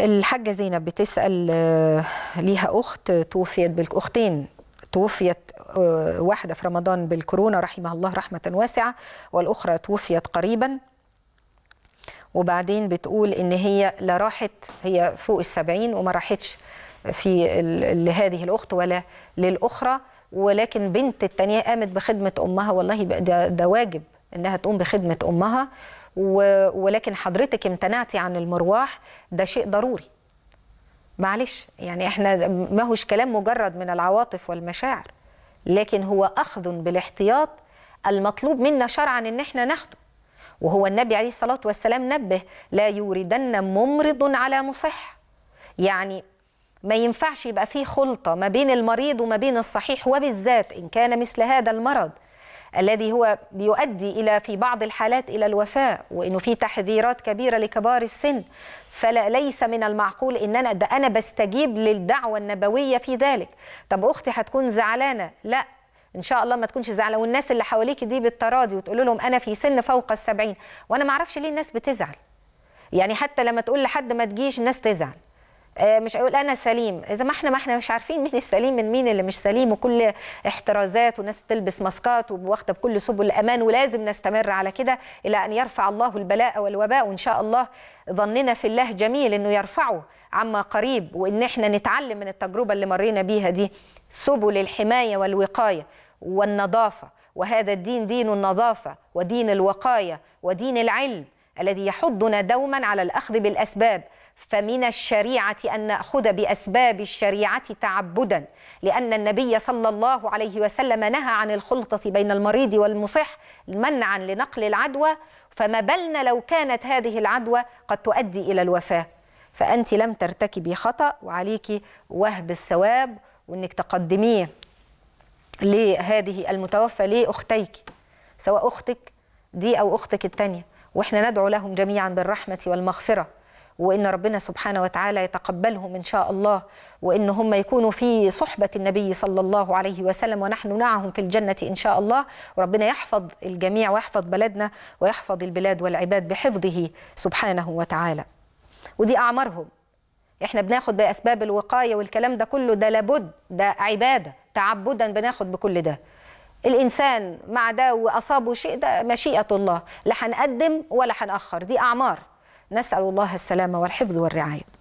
الحاجة زينب بتسأل آه، ليها أخت توفيت بالأختين توفيت آه، واحدة في رمضان بالكورونا رحمها الله رحمة واسعة والأخرى توفيت قريبا وبعدين بتقول إن هي لا راحت هي فوق السبعين وما راحتش في لهذه الأخت ولا للأخرى ولكن بنت التانية قامت بخدمة أمها والله ده, ده واجب انها تقوم بخدمه امها ولكن حضرتك امتنعتي عن المرواح ده شيء ضروري معلش يعني احنا ما هوش كلام مجرد من العواطف والمشاعر لكن هو اخذ بالاحتياط المطلوب منا شرعا ان احنا ناخده وهو النبي عليه الصلاه والسلام نبه لا يوردن ممرض على مصح يعني ما ينفعش يبقى فيه خلطه ما بين المريض وما بين الصحيح وبالذات ان كان مثل هذا المرض الذي هو بيؤدي إلى في بعض الحالات إلى الوفاة وإنه في تحذيرات كبيرة لكبار السن فلا ليس من المعقول إن أنا ده أنا بستجيب للدعوة النبوية في ذلك طب أختي هتكون زعلانة لا ان شاء الله ما تكونش زعلانه والناس اللي حواليك دي بالتراضي وتقول لهم انا في سن فوق السبعين وانا ما اعرفش ليه الناس بتزعل يعني حتى لما تقول لحد ما تجيش الناس تزعل آه، مش هيقول انا سليم اذا ما احنا ما احنا مش عارفين مين السليم من مين اللي مش سليم وكل احترازات وناس بتلبس ماسكات وواخده بكل سبل الامان ولازم نستمر على كده الى ان يرفع الله البلاء والوباء وان شاء الله ظننا في الله جميل انه يرفعه عما قريب وان احنا نتعلم من التجربه اللي مرينا بيها دي سبل الحمايه والوقايه والنظافه وهذا الدين دين النظافه ودين الوقايه ودين العلم الذي يحضنا دوما على الأخذ بالأسباب فمن الشريعة أن نأخذ بأسباب الشريعة تعبدا لأن النبي صلى الله عليه وسلم نهى عن الخلطة بين المريض والمصح منعا لنقل العدوى فما بالنا لو كانت هذه العدوى قد تؤدي إلى الوفاة فأنت لم ترتكبي خطأ وعليك وهب الثواب وأنك تقدميه لهذه المتوفى لأختيك سواء أختك دي أو أختك الثانيه واحنا ندعو لهم جميعا بالرحمه والمغفره وان ربنا سبحانه وتعالى يتقبلهم ان شاء الله وان هم يكونوا في صحبه النبي صلى الله عليه وسلم ونحن معهم في الجنه ان شاء الله وربنا يحفظ الجميع ويحفظ بلدنا ويحفظ البلاد والعباد بحفظه سبحانه وتعالى ودي اعمارهم احنا بناخد باسباب الوقايه والكلام ده كله ده لابد ده عباده تعبدا بناخد بكل ده الإنسان مع ده وأصابه شيء ده مشيئة الله لا هنقدم ولا هنأخر دي أعمار نسأل الله السلامة والحفظ والرعاية